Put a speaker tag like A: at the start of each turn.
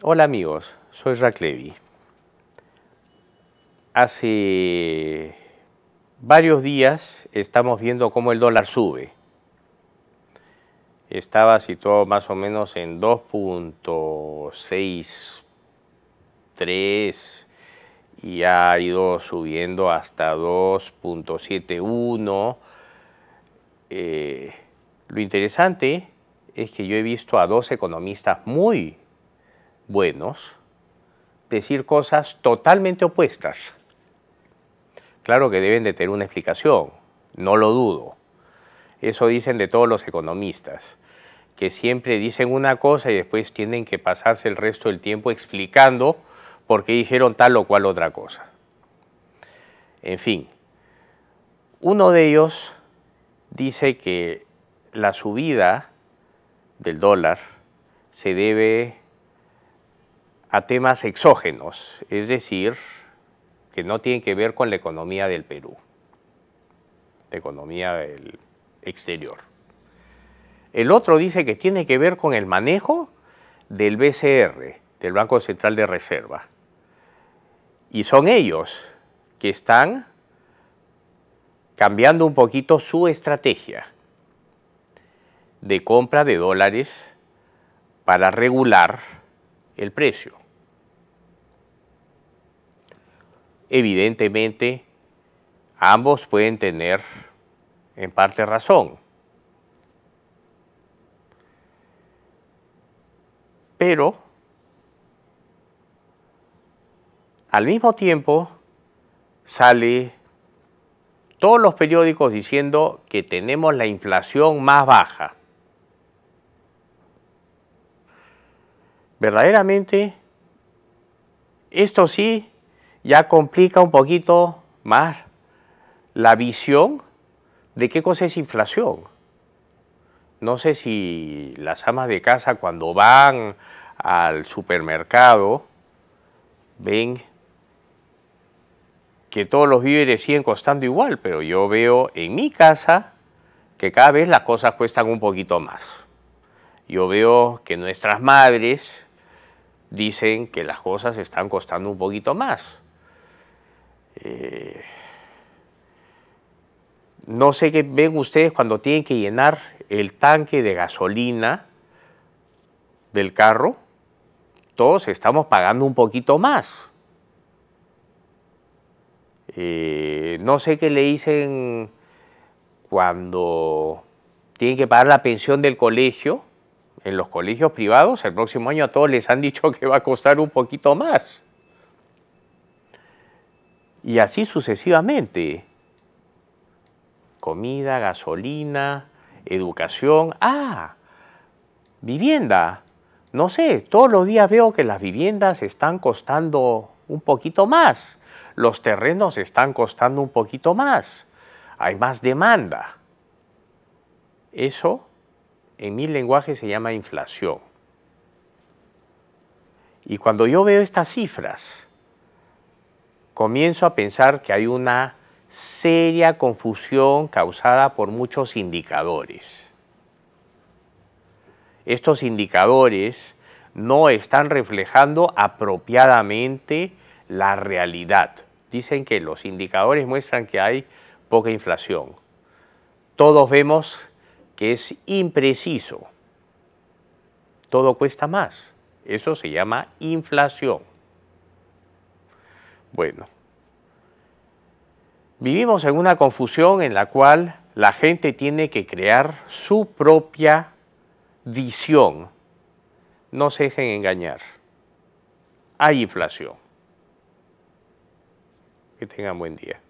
A: Hola amigos, soy Rack Hace varios días estamos viendo cómo el dólar sube. Estaba situado más o menos en 2.63 y ha ido subiendo hasta 2.71. Eh, lo interesante es que yo he visto a dos economistas muy buenos decir cosas totalmente opuestas. Claro que deben de tener una explicación, no lo dudo. Eso dicen de todos los economistas, que siempre dicen una cosa y después tienen que pasarse el resto del tiempo explicando por qué dijeron tal o cual otra cosa. En fin, uno de ellos dice que la subida del dólar se debe a temas exógenos, es decir, que no tienen que ver con la economía del Perú, economía del exterior. El otro dice que tiene que ver con el manejo del BCR, del Banco Central de Reserva. Y son ellos que están cambiando un poquito su estrategia de compra de dólares para regular el precio. Evidentemente, ambos pueden tener en parte razón. Pero, al mismo tiempo, sale todos los periódicos diciendo que tenemos la inflación más baja. verdaderamente, esto sí ya complica un poquito más la visión de qué cosa es inflación. No sé si las amas de casa cuando van al supermercado ven que todos los víveres siguen costando igual, pero yo veo en mi casa que cada vez las cosas cuestan un poquito más. Yo veo que nuestras madres dicen que las cosas están costando un poquito más. Eh, no sé qué ven ustedes cuando tienen que llenar el tanque de gasolina del carro. Todos estamos pagando un poquito más. Eh, no sé qué le dicen cuando tienen que pagar la pensión del colegio en los colegios privados el próximo año a todos les han dicho que va a costar un poquito más. Y así sucesivamente. Comida, gasolina, educación. Ah, vivienda. No sé, todos los días veo que las viviendas están costando un poquito más. Los terrenos están costando un poquito más. Hay más demanda. Eso en mi lenguaje se llama inflación. Y cuando yo veo estas cifras, comienzo a pensar que hay una seria confusión causada por muchos indicadores. Estos indicadores no están reflejando apropiadamente la realidad. Dicen que los indicadores muestran que hay poca inflación. Todos vemos que es impreciso. Todo cuesta más. Eso se llama inflación. Bueno, vivimos en una confusión en la cual la gente tiene que crear su propia visión. No se dejen engañar. Hay inflación. Que tengan buen día.